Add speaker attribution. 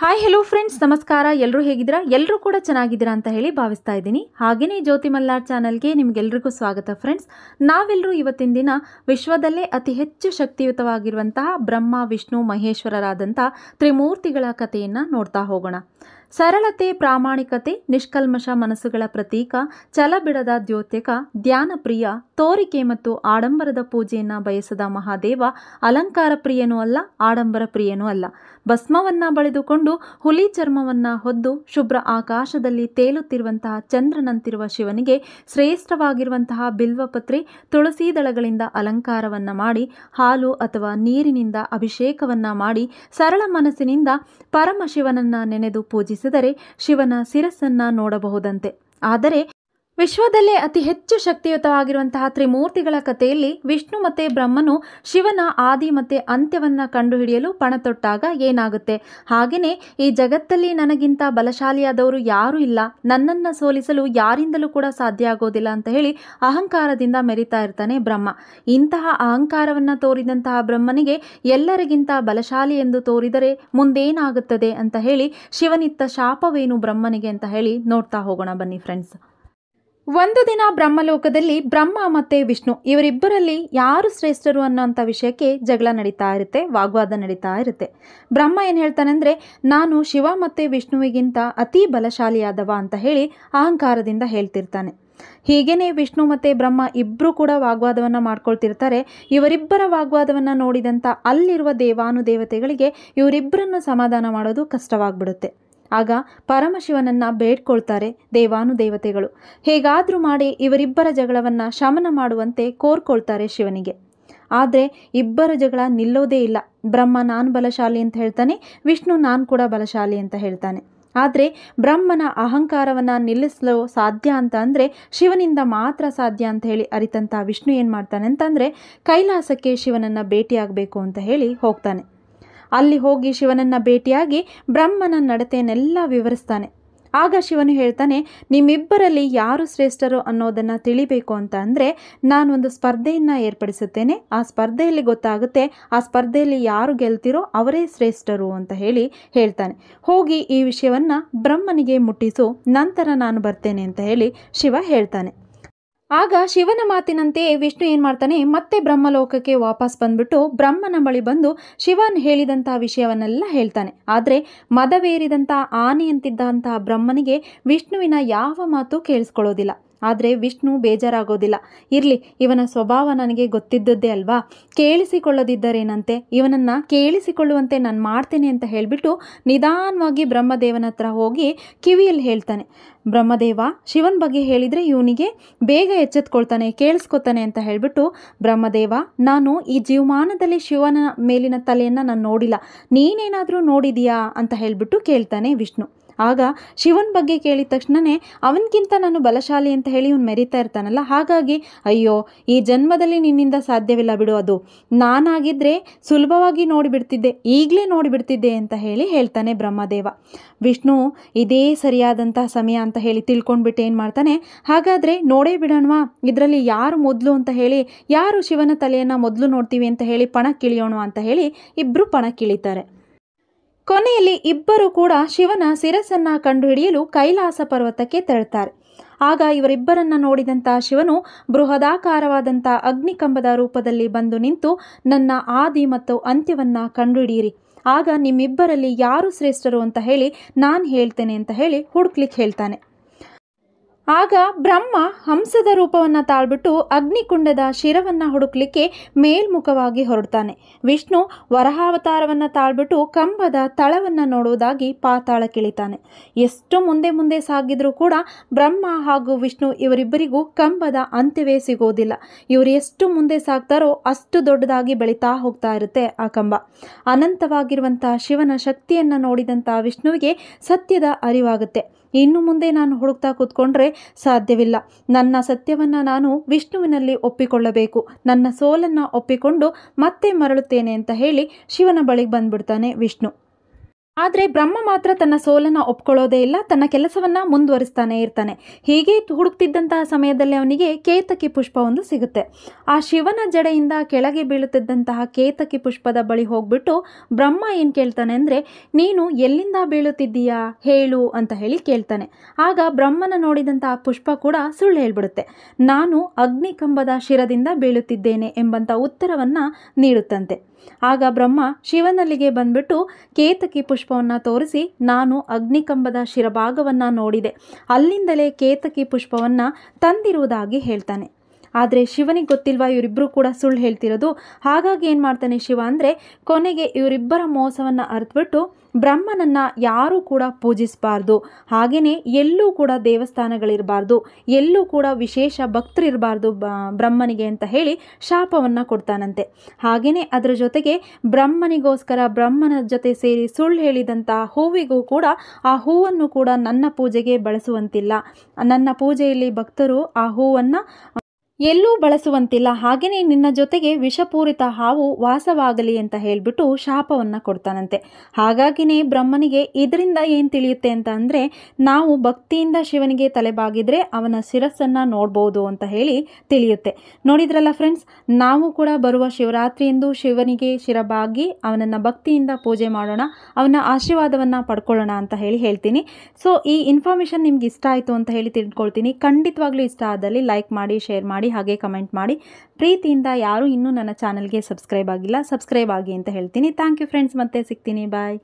Speaker 1: hi hello friends ನಮಸ್ಕಾರ ಎಲ್ಲರೂ ಹೇಗಿದ್ದೀರಾ ಎಲ್ಲರೂ ಕೂಡ ಚೆನ್ನಾಗಿದ್ದೀರಾ ಅಂತ ಹೇಳಿ ಭಾವಿಸ್ತಾ ಇದ್ದೀನಿ ಹಾಗೆಯೇ ಜ್ಯೋತಿ ಮಲ್ಲಾರ್ ಚಾನಲ್ಗೆ ನಿಮಗೆಲ್ಲರಿಗೂ ಸ್ವಾಗತ ಫ್ರೆಂಡ್ಸ್ ನಾವೆಲ್ಲರೂ ಇವತ್ತಿನ ದಿನ ವಿಶ್ವದಲ್ಲೇ ಅತಿ ಹೆಚ್ಚು ಶಕ್ತಿಯುತವಾಗಿರುವಂತಹ ಬ್ರಹ್ಮ ವಿಷ್ಣು ಮಹೇಶ್ವರರಾದಂಥ ತ್ರಿಮೂರ್ತಿಗಳ ಕಥೆಯನ್ನು ನೋಡ್ತಾ ಹೋಗೋಣ ಸರಳತೆ ಪ್ರಾಮಾಣಿಕತೆ ನಿಷ್ಕಲ್ಮಶ ಮನಸ್ಸುಗಳ ಪ್ರತೀಕ ಚಲಬಿಡದ ದ್ಯೋತಕ ಧ್ಯಾನಪ್ರಿಯ ತೋರಿಕೆ ಮತ್ತು ಆಡಂಬರದ ಪೂಜೆಯನ್ನ ಬಯಸದ ಮಹಾದೇವ ಅಲಂಕಾರ ಪ್ರಿಯನೂ ಅಲ್ಲ ಆಡಂಬರ ಪ್ರಿಯನೂ ಅಲ್ಲ ಭಸ್ಮವನ್ನ ಬಳಿದುಕೊಂಡು ಹುಲಿ ಚರ್ಮವನ್ನ ಹೊದ್ದು ಶುಭ್ರ ಆಕಾಶದಲ್ಲಿ ತೇಲುತ್ತಿರುವಂತಹ ಚಂದ್ರನಂತಿರುವ ಶಿವನಿಗೆ ಶ್ರೇಷ್ಠವಾಗಿರುವಂತಹ ಬಿಲ್ವಪತ್ರೆ ತುಳಸಿ ದಳಗಳಿಂದ ಅಲಂಕಾರವನ್ನ ಮಾಡಿ ಹಾಲು ಅಥವಾ ನೀರಿನಿಂದ ಅಭಿಷೇಕವನ್ನ ಮಾಡಿ ಸರಳ ಮನಸ್ಸಿನಿಂದ ಪರಮಶಿವನನ್ನ ನೆನೆದು ಪೂಜಿಸಿ ಪೂಜಿಸಿದರೆ ಶಿವನ ಶಿರಸ್ಸನ್ನು ನೋಡಬಹುದಂತೆ ಆದರೆ ವಿಶ್ವದಲ್ಲೇ ಅತಿ ಹೆಚ್ಚು ಶಕ್ತಿಯುತವಾಗಿರುವಂತಹ ತ್ರಿಮೂರ್ತಿಗಳ ಕಥೆಯಲ್ಲಿ ವಿಷ್ಣು ಮತ್ತೆ ಬ್ರಹ್ಮನು ಶಿವನ ಆದಿ ಮತ್ತೆ ಅಂತ್ಯವನ್ನ ಕಂಡುಹಿಡಿಯಲು ಪಣತೊಟ್ಟಾಗ ಏನಾಗುತ್ತೆ ಹಾಗೆಯೇ ಈ ಜಗತ್ತಲ್ಲಿ ನನಗಿಂತ ಬಲಶಾಲಿಯಾದವರು ಯಾರೂ ಇಲ್ಲ ನನ್ನನ್ನು ಸೋಲಿಸಲು ಯಾರಿಂದಲೂ ಕೂಡ ಸಾಧ್ಯ ಆಗೋದಿಲ್ಲ ಅಂತ ಹೇಳಿ ಅಹಂಕಾರದಿಂದ ಮೆರಿತಾ ಇರ್ತಾನೆ ಬ್ರಹ್ಮ ಇಂತಹ ಅಹಂಕಾರವನ್ನು ತೋರಿದಂತಹ ಬ್ರಹ್ಮನಿಗೆ ಎಲ್ಲರಿಗಿಂತ ಬಲಶಾಲಿ ಎಂದು ತೋರಿದರೆ ಮುಂದೇನಾಗುತ್ತದೆ ಅಂತ ಹೇಳಿ ಶಿವನಿತ್ತ ಶಾಪವೇನು ಬ್ರಹ್ಮನಿಗೆ ಅಂತ ಹೇಳಿ ನೋಡ್ತಾ ಹೋಗೋಣ ಬನ್ನಿ ಫ್ರೆಂಡ್ಸ್ ಒಂದು ದಿನ ಬ್ರಹ್ಮಲೋಕದಲ್ಲಿ ಬ್ರಹ್ಮ ಮತ್ತು ವಿಷ್ಣು ಇವರಿಬ್ಬರಲ್ಲಿ ಯಾರು ಶ್ರೇಷ್ಠರು ಅನ್ನೋಂಥ ವಿಷಯಕ್ಕೆ ಜಗಳ ನಡೀತಾ ಇರುತ್ತೆ ವಾಗ್ವಾದ ನಡೀತಾ ಇರುತ್ತೆ ಬ್ರಹ್ಮ ಏನು ಹೇಳ್ತಾನೆ ಅಂದರೆ ನಾನು ಶಿವ ಮತ್ತು ವಿಷ್ಣುವಿಗಿಂತ ಅತಿ ಬಲಶಾಲಿಯಾದವ ಅಂತ ಹೇಳಿ ಅಹಂಕಾರದಿಂದ ಹೇಳ್ತಿರ್ತಾನೆ ಹೀಗೇನೆ ವಿಷ್ಣು ಮತ್ತು ಬ್ರಹ್ಮ ಇಬ್ಬರೂ ಕೂಡ ವಾಗ್ವಾದವನ್ನು ಮಾಡ್ಕೊಳ್ತಿರ್ತಾರೆ ಇವರಿಬ್ಬರ ವಾಗ್ವಾದವನ್ನು ನೋಡಿದಂಥ ಅಲ್ಲಿರುವ ದೇವಾನುದೇವತೆಗಳಿಗೆ ಇವರಿಬ್ಬರನ್ನು ಸಮಾಧಾನ ಮಾಡೋದು ಕಷ್ಟವಾಗ್ಬಿಡುತ್ತೆ ಆಗ ಪರಮಶಿವನನ್ನು ಬೇಡ್ಕೊಳ್ತಾರೆ ದೇವಾನುದೇವತೆಗಳು ಹೇಗಾದರೂ ಮಾಡಿ ಇವರಿಬ್ಬರ ಜಗಳವನ್ನು ಶಮನ ಮಾಡುವಂತೆ ಕೋರ್ಕೊಳ್ತಾರೆ ಶಿವನಿಗೆ ಆದರೆ ಇಬ್ಬರ ಜಗಳ ನಿಲ್ಲೋದೇ ಇಲ್ಲ ಬ್ರಹ್ಮ ನಾನು ಬಲಶಾಲಿ ಅಂತ ಹೇಳ್ತಾನೆ ವಿಷ್ಣು ನಾನು ಕೂಡ ಬಲಶಾಲಿ ಅಂತ ಹೇಳ್ತಾನೆ ಆದರೆ ಬ್ರಹ್ಮನ ಅಹಂಕಾರವನ್ನು ನಿಲ್ಲಿಸಲು ಸಾಧ್ಯ ಅಂತ ಅಂದರೆ ಶಿವನಿಂದ ಮಾತ್ರ ಸಾಧ್ಯ ಅಂತ ಹೇಳಿ ಅರಿತಂಥ ವಿಷ್ಣು ಏನು ಮಾಡ್ತಾನೆ ಅಂತಂದರೆ ಕೈಲಾಸಕ್ಕೆ ಶಿವನನ್ನು ಭೇಟಿಯಾಗಬೇಕು ಅಂತ ಹೇಳಿ ಹೋಗ್ತಾನೆ ಅಲ್ಲಿ ಹೋಗಿ ಶಿವನನ್ನು ಭೇಟಿಯಾಗಿ ಬ್ರಹ್ಮನ ನಡತೆಯನ್ನೆಲ್ಲ ವಿವರಿಸ್ತಾನೆ ಆಗ ಶಿವನು ಹೇಳ್ತಾನೆ ನಿಮ್ಮಿಬ್ಬರಲ್ಲಿ ಯಾರು ಶ್ರೇಷ್ಠರು ಅನ್ನೋದನ್ನು ತಿಳಿಬೇಕು ಅಂತ ಅಂದರೆ ನಾನೊಂದು ಸ್ಪರ್ಧೆಯನ್ನು ಏರ್ಪಡಿಸುತ್ತೇನೆ ಆ ಸ್ಪರ್ಧೆಯಲ್ಲಿ ಗೊತ್ತಾಗುತ್ತೆ ಆ ಸ್ಪರ್ಧೆಯಲ್ಲಿ ಯಾರು ಗೆಲ್ತಿರೋ ಅವರೇ ಶ್ರೇಷ್ಠರು ಅಂತ ಹೇಳಿ ಹೇಳ್ತಾನೆ ಹೋಗಿ ಈ ವಿಷಯವನ್ನು ಬ್ರಹ್ಮನಿಗೆ ಮುಟ್ಟಿಸು ನಂತರ ನಾನು ಬರ್ತೇನೆ ಅಂತ ಹೇಳಿ ಶಿವ ಹೇಳ್ತಾನೆ ಆಗ ಶಿವನ ಮಾತಿನಂತೆ ವಿಷ್ಣು ಏನು ಮಾಡ್ತಾನೆ ಮತ್ತೆ ಬ್ರಹ್ಮಲೋಕಕ್ಕೆ ವಾಪಸ್ ಬಂದ್ಬಿಟ್ಟು ಬ್ರಹ್ಮನ ಬಳಿ ಬಂದು ಶಿವನ್ ಹೇಳಿದಂಥ ವಿಷಯವನ್ನೆಲ್ಲ ಹೇಳ್ತಾನೆ ಆದರೆ ಮದವೇರಿದಂಥ ಆನೆಯಂತಿದ್ದಂತಹ ಬ್ರಹ್ಮನಿಗೆ ವಿಷ್ಣುವಿನ ಯಾವ ಮಾತು ಕೇಳಿಸ್ಕೊಳ್ಳೋದಿಲ್ಲ ಆದರೆ ವಿಷ್ಣು ಬೇಜಾರಾಗೋದಿಲ್ಲ ಇರಲಿ ಇವನ ಸ್ವಭಾವ ನನಗೆ ಗೊತ್ತಿದ್ದದ್ದೇ ಅಲ್ವಾ ಕೇಳಿಸಿಕೊಳ್ಳದಿದ್ದರೇನಂತೆ ಇವನನ್ನು ಕೇಳಿಸಿಕೊಳ್ಳುವಂತೆ ನಾನು ಮಾಡ್ತೇನೆ ಅಂತ ಹೇಳಿಬಿಟ್ಟು ನಿಧಾನವಾಗಿ ಬ್ರಹ್ಮದೇವನ ಹತ್ರ ಹೋಗಿ ಕಿವಿಯಲ್ಲಿ ಹೇಳ್ತಾನೆ ಬ್ರಹ್ಮದೇವ ಶಿವನ ಬಗ್ಗೆ ಹೇಳಿದರೆ ಇವನಿಗೆ ಬೇಗ ಎಚ್ಚೆತ್ಕೊಳ್ತಾನೆ ಕೇಳಿಸ್ಕೊತಾನೆ ಅಂತ ಹೇಳಿಬಿಟ್ಟು ಬ್ರಹ್ಮದೇವ ನಾನು ಈ ಜೀವಮಾನದಲ್ಲಿ ಶಿವನ ಮೇಲಿನ ತಲೆಯನ್ನು ನಾನು ನೋಡಿಲ್ಲ ನೀನೇನಾದರೂ ನೋಡಿದೀಯಾ ಅಂತ ಹೇಳಿಬಿಟ್ಟು ಕೇಳ್ತಾನೆ ವಿಷ್ಣು ಆಗ ಶಿವನ ಬಗ್ಗೆ ಕೇಳಿದ ತಕ್ಷಣನೇ ಅವನಿಗಿಂತ ನಾನು ಬಲಶಾಲಿ ಅಂತ ಹೇಳಿ ಇವ್ನು ಮೆರಿತಾ ಇರ್ತಾನಲ್ಲ ಹಾಗಾಗಿ ಅಯ್ಯೋ ಈ ಜನ್ಮದಲ್ಲಿ ನಿನ್ನಿಂದ ಸಾಧ್ಯವಿಲ್ಲ ಬಿಡು ಅದು ನಾನಾಗಿದ್ದರೆ ಸುಲಭವಾಗಿ ನೋಡಿಬಿಡ್ತಿದ್ದೆ ಈಗಲೇ ನೋಡಿಬಿಡ್ತಿದ್ದೆ ಅಂತ ಹೇಳಿ ಹೇಳ್ತಾನೆ ಬ್ರಹ್ಮದೇವ ವಿಷ್ಣು ಇದೇ ಸರಿಯಾದಂತಹ ಸಮಯ ಅಂತ ಹೇಳಿ ತಿಳ್ಕೊಂಡ್ಬಿಟ್ಟು ಏನು ಮಾಡ್ತಾನೆ ಹಾಗಾದರೆ ನೋಡೇ ಬಿಡೋಣವಾ ಇದರಲ್ಲಿ ಯಾರು ಮೊದಲು ಅಂತ ಹೇಳಿ ಯಾರು ಶಿವನ ತಲೆಯನ್ನು ಮೊದಲು ನೋಡ್ತೀವಿ ಅಂತ ಹೇಳಿ ಪಣಕ್ಕಿಳಿಯೋಣ ಅಂತ ಹೇಳಿ ಇಬ್ಬರು ಪಣಕ್ಕಿಳಿತಾರೆ ಕೊನೆಯಲ್ಲಿ ಇಬ್ಬರು ಕೂಡ ಶಿವನ ಶಿರಸ್ಸನ್ನು ಕಂಡುಹಿಡಿಯಲು ಕೈಲಾಸ ಪರ್ವತಕ್ಕೆ ತೆರಳುತ್ತಾರೆ ಆಗ ಇವರಿಬ್ಬರನ್ನ ನೋಡಿದಂಥ ಶಿವನು ಬೃಹದಾಕಾರವಾದಂಥ ಅಗ್ನಿಕಂಬದ ರೂಪದಲ್ಲಿ ಬಂದು ನಿಂತು ನನ್ನ ಆದಿ ಮತ್ತು ಅಂತ್ಯವನ್ನು ಕಂಡುಹಿಡಿಯಿರಿ ಆಗ ನಿಮ್ಮಿಬ್ಬರಲ್ಲಿ ಯಾರು ಶ್ರೇಷ್ಠರು ಅಂತ ಹೇಳಿ ನಾನು ಹೇಳ್ತೇನೆ ಅಂತ ಹೇಳಿ ಹುಡುಕ್ಲಿಕ್ಕೆ ಹೇಳ್ತಾನೆ ಆಗ ಬ್ರಹ್ಮ ಹಂಸದ ರೂಪವನ್ನು ತಾಳ್ಬಿಟ್ಟು ಅಗ್ನಿಕುಂಡದ ಶಿರವನ್ನು ಹುಡುಕ್ಲಿಕ್ಕೆ ಮೇಲ್ಮುಖವಾಗಿ ಹೊರಡ್ತಾನೆ ವಿಷ್ಣು ವರಹಾವತಾರವನ್ನು ತಾಳ್ಬಿಟ್ಟು ಕಂಬದ ತಳವನ್ನು ನೋಡುವುದಾಗಿ ಪಾತಾಳಕ್ಕಿಳಿತಾನೆ ಎಷ್ಟು ಮುಂದೆ ಮುಂದೆ ಸಾಗಿದರೂ ಕೂಡ ಬ್ರಹ್ಮ ಹಾಗೂ ವಿಷ್ಣು ಇವರಿಬ್ಬರಿಗೂ ಕಂಬದ ಅಂತ್ಯವೇ ಸಿಗೋದಿಲ್ಲ ಇವರು ಎಷ್ಟು ಮುಂದೆ ಸಾಗ್ತಾರೋ ಅಷ್ಟು ದೊಡ್ಡದಾಗಿ ಬೆಳೀತಾ ಹೋಗ್ತಾ ಇರುತ್ತೆ ಆ ಕಂಬ ಅನಂತವಾಗಿರುವಂಥ ಶಿವನ ಶಕ್ತಿಯನ್ನು ನೋಡಿದಂಥ ವಿಷ್ಣುವಿಗೆ ಸತ್ಯದ ಅರಿವಾಗುತ್ತೆ ಇನ್ನು ಮುಂದೆ ನಾನು ಹುಡುಕ್ತಾ ಕೂತ್ಕೊಂಡ್ರೆ ಸಾಧ್ಯವಿಲ್ಲ ನನ್ನ ಸತ್ಯವನ್ನು ನಾನು ವಿಷ್ಣುವಿನಲ್ಲಿ ಒಪ್ಪಿಕೊಳ್ಳಬೇಕು ನನ್ನ ಸೋಲನ್ನು ಒಪ್ಪಿಕೊಂಡು ಮತ್ತೆ ಮರಳುತ್ತೇನೆ ಅಂತ ಹೇಳಿ ಶಿವನ ಬಳಿಗೆ ಬಂದ್ಬಿಡ್ತಾನೆ ವಿಷ್ಣು ಆದರೆ ಬ್ರಹ್ಮ ಮಾತ್ರ ತನ್ನ ಸೋಲನ್ನು ಒಪ್ಕೊಳ್ಳೋದೇ ಇಲ್ಲ ತನ್ನ ಕೆಲಸವನ್ನು ಮುಂದುವರಿಸ್ತಾನೆ ಇರ್ತಾನೆ ಹೀಗೆ ಹುಡುಕ್ತಿದ್ದಂತಹ ಸಮಯದಲ್ಲಿ ಅವನಿಗೆ ಕೇತಕಿ ಒಂದು ಸಿಗುತ್ತೆ ಆ ಶಿವನ ಜಡೆಯಿಂದ ಕೆಳಗೆ ಬೀಳುತ್ತಿದ್ದಂತಹ ಕೇತಕಿ ಪುಷ್ಪದ ಬಳಿ ಹೋಗ್ಬಿಟ್ಟು ಬ್ರಹ್ಮ ಏನು ಕೇಳ್ತಾನೆ ಅಂದರೆ ನೀನು ಎಲ್ಲಿಂದ ಬೀಳುತ್ತಿದ್ದೀಯಾ ಹೇಳು ಅಂತ ಹೇಳಿ ಕೇಳ್ತಾನೆ ಆಗ ಬ್ರಹ್ಮನ ನೋಡಿದಂತಹ ಪುಷ್ಪ ಕೂಡ ಸುಳ್ಳು ಹೇಳ್ಬಿಡುತ್ತೆ ನಾನು ಅಗ್ನಿಕಂಬದ ಶಿರದಿಂದ ಬೀಳುತ್ತಿದ್ದೇನೆ ಎಂಬಂಥ ಉತ್ತರವನ್ನು ನೀಡುತ್ತಂತೆ ಆಗ ಬ್ರಹ್ಮ ಶಿವನಲ್ಲಿಗೆ ಬಂದ್ಬಿಟ್ಟು ಕೇತಕಿ ಪುಷ್ಪವನ್ನ ತೋರಿಸಿ ನಾನು ಅಗ್ನಿಕಂಬದ ಶಿರಭಾಗವನ್ನು ನೋಡಿದೆ ಅಲ್ಲಿಂದಲೇ ಕೇತಕಿ ಪುಷ್ಪವನ್ನ ತಂದಿರುವುದಾಗಿ ಹೇಳ್ತಾನೆ ಆದರೆ ಶಿವನಿಗೆ ಗೊತ್ತಿಲ್ವ ಇವರಿಬ್ಬರು ಕೂಡ ಸುಳ್ಳು ಹೇಳ್ತಿರೋದು ಹಾಗಾಗಿ ಏನು ಮಾಡ್ತಾನೆ ಶಿವ ಅಂದರೆ ಕೊನೆಗೆ ಇವರಿಬ್ಬರ ಮೋಸವನ್ನು ಅರ್ತ್ಬಿಟ್ಟು ಬ್ರಹ್ಮನನ್ನು ಯಾರೂ ಕೂಡ ಪೂಜಿಸಬಾರ್ದು ಹಾಗೆಯೇ ಎಲ್ಲೂ ಕೂಡ ದೇವಸ್ಥಾನಗಳಿರಬಾರ್ದು ಎಲ್ಲೂ ಕೂಡ ವಿಶೇಷ ಭಕ್ತರಿರಬಾರ್ದು ಬ್ರಹ್ಮನಿಗೆ ಅಂತ ಹೇಳಿ ಶಾಪವನ್ನು ಕೊಡ್ತಾನಂತೆ ಹಾಗೆಯೇ ಅದರ ಜೊತೆಗೆ ಬ್ರಹ್ಮನಿಗೋಸ್ಕರ ಬ್ರಹ್ಮನ ಜೊತೆ ಸೇರಿ ಸುಳ್ಳು ಹೇಳಿದಂಥ ಹೂವಿಗೂ ಕೂಡ ಆ ಹೂವನ್ನು ಕೂಡ ನನ್ನ ಪೂಜೆಗೆ ಬಳಸುವಂತಿಲ್ಲ ನನ್ನ ಪೂಜೆಯಲ್ಲಿ ಭಕ್ತರು ಆ ಹೂವನ್ನು ಎಲ್ಲೂ ಬಳಸುವಂತಿಲ್ಲ ಹಾಗೆಯೇ ನಿನ್ನ ಜೊತೆಗೆ ವಿಷಪೂರಿತ ಹಾವು ವಾಸವಾಗಲಿ ಅಂತ ಹೇಳಿಬಿಟ್ಟು ಶಾಪವನ್ನು ಕೊಡ್ತಾನಂತೆ ಹಾಗಾಗಿನೇ ಬ್ರಹ್ಮನಿಗೆ ಇದರಿಂದ ಏನು ತಿಳಿಯುತ್ತೆ ಅಂತ ಅಂದರೆ ನಾವು ಭಕ್ತಿಯಿಂದ ಶಿವನಿಗೆ ತಲೆಬಾಗಿದ್ರೆ ಅವನ ಶಿರಸ್ಸನ್ನು ನೋಡ್ಬೋದು ಅಂತ ಹೇಳಿ ತಿಳಿಯುತ್ತೆ ನೋಡಿದ್ರಲ್ಲ ಫ್ರೆಂಡ್ಸ್ ನಾವು ಕೂಡ ಬರುವ ಶಿವರಾತ್ರಿಯಂದು ಶಿವನಿಗೆ ಶಿರಬಾಗಿ ಅವನನ್ನು ಭಕ್ತಿಯಿಂದ ಪೂಜೆ ಮಾಡೋಣ ಅವನ ಆಶೀರ್ವಾದವನ್ನು ಪಡ್ಕೊಳ್ಳೋಣ ಅಂತ ಹೇಳಿ ಹೇಳ್ತೀನಿ ಸೊ ಈ ಇನ್ಫಾರ್ಮೇಷನ್ ನಿಮ್ಗೆ ಇಷ್ಟ ಆಯಿತು ಅಂತ ಹೇಳಿ ತಿಳ್ಕೊಳ್ತೀನಿ ಖಂಡಿತವಾಗ್ಲೂ ಇಷ್ಟ ಆದಲ್ಲಿ ಲೈಕ್ ಮಾಡಿ ಶೇರ್ ಮಾಡಿ ಮಾಡಿ ಹಾಗೆ ಕಮೆಂಟ್ ಮಾಡಿ ಪ್ರೀತಿಯಿಂದ ಯಾರೂ ಇನ್ನೂ ನನ್ನ ಚಾನಲ್ಗೆ ಸಬ್ಸ್ಕ್ರೈಬ್ ಆಗಿಲ್ಲ ಸಬ್ಸ್ಕ್ರೈಬ್ ಆಗಿ ಅಂತ ಹೇಳ್ತೀನಿ ಥ್ಯಾಂಕ್ ಯು ಫ್ರೆಂಡ್ಸ್ ಮತ್ತೆ ಸಿಗ್ತೀನಿ ಬಾಯ್